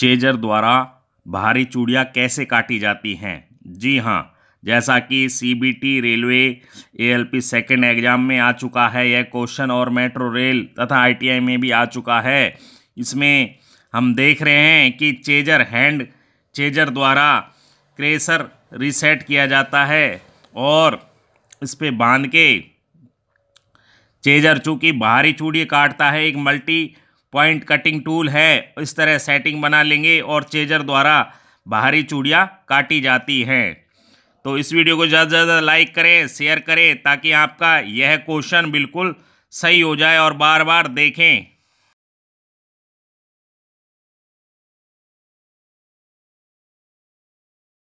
chaser द्वारा भारी चूड़ियाँ कैसे काटी जाती हैं जी हाँ जैसा कि CBT railway ALP second exam में आ चुका है यह क्वेश्चन और मेट्रो रेल तथा आईटीआई में भी आ चुका है इसमें हम देख रहे हैं कि चेजर हैंड चेजर द्वारा क्रेशर रीसेट किया जाता है और इस पर बांध के चेजर चूँकि बाहरी चूड़ी काटता है एक मल्टी पॉइंट कटिंग टूल है इस तरह सेटिंग बना लेंगे और चेजर द्वारा बाहरी चूड़ियाँ काटी जाती हैं तो इस वीडियो को ज़्यादा से ज़्यादा लाइक करें शेयर करें ताकि आपका यह क्वेश्चन बिल्कुल सही हो जाए और बार बार देखें